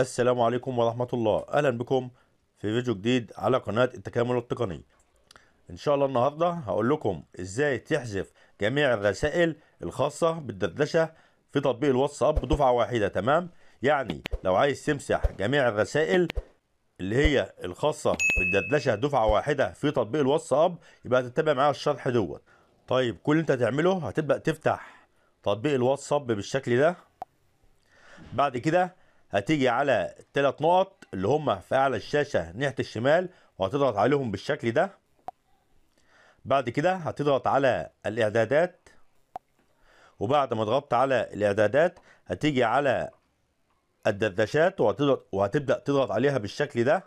السلام عليكم ورحمة الله أهلا بكم في فيديو جديد على قناة التكامل التقني إن شاء الله النهاردة هقول لكم إزاي تحذف جميع الرسائل الخاصة بالدردشة في تطبيق الواتساب دفعة واحدة تمام يعني لو عايز تمسح جميع الرسائل اللي هي الخاصة بالدردشة دفعة واحدة في تطبيق الواتساب يبقى تتبع معايا الشرح دوت طيب كل اللي انت هتعمله هتبدأ تفتح تطبيق الواتساب بالشكل ده بعد كده هتيجي على ثلاث نقط اللي هم في اعلى الشاشه ناحيه الشمال وهتضغط عليهم بالشكل ده بعد كده هتضغط على الاعدادات وبعد ما ضغطت على الاعدادات هتيجي على الدردشات وهتضغط وهتبدا تضغط عليها بالشكل ده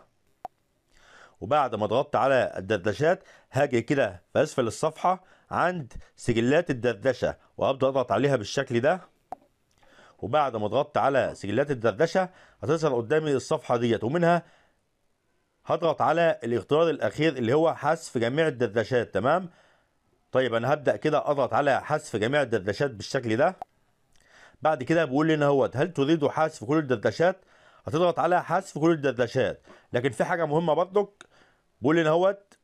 وبعد ما ضغطت على الدردشات هاجي كده في اسفل الصفحه عند سجلات الدردشه وابدا اضغط عليها بالشكل ده وبعد ما ضغطت على سجلات الدردشه هتظهر قدامي الصفحه ديت ومنها هضغط على الاختيار الاخير اللي هو حذف جميع الدردشات تمام طيب انا هبدا كده اضغط على حذف جميع الدردشات بالشكل ده بعد كده بيقول لي اهوت هل تريد حذف كل الدردشات هتضغط على حذف كل الدردشات لكن في حاجه مهمه برضك بيقول لي اهوت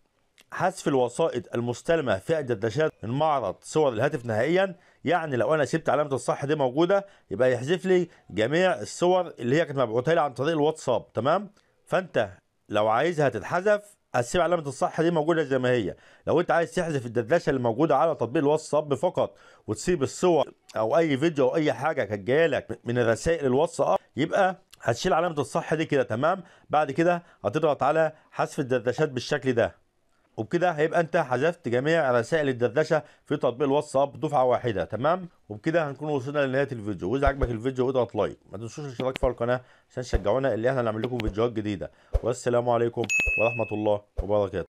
حذف الوسائط المستلمه في الدردشات من معرض صور الهاتف نهائيا يعني لو انا سبت علامه الصح دي موجوده يبقى يحذف لي جميع الصور اللي هي كانت مبعوتها لي عن طريق الواتساب تمام فانت لو عايزها تتحذف هتسيب علامه الصح دي موجوده زي ما هي لو انت عايز تحذف الدردشه اللي موجوده على تطبيق الواتساب فقط وتسيب الصور او اي فيديو او اي حاجه كانت جايه لك من الرسائل الواتساب يبقى هتشيل علامه الصح دي كده تمام بعد كده هتضغط على حذف الدردشات بالشكل ده وبكده هيبقى انت حذفت جميع رسائل الدردشه في تطبيق الواتساب دفعه واحده تمام وبكده هنكون وصلنا لنهايه الفيديو واذا عجبك الفيديو اضغط لايك ما تنسوش الاشتراك في القناه عشان تشجعونا اللي احنا هنعمل لكم فيديوهات جديده والسلام عليكم ورحمه الله وبركاته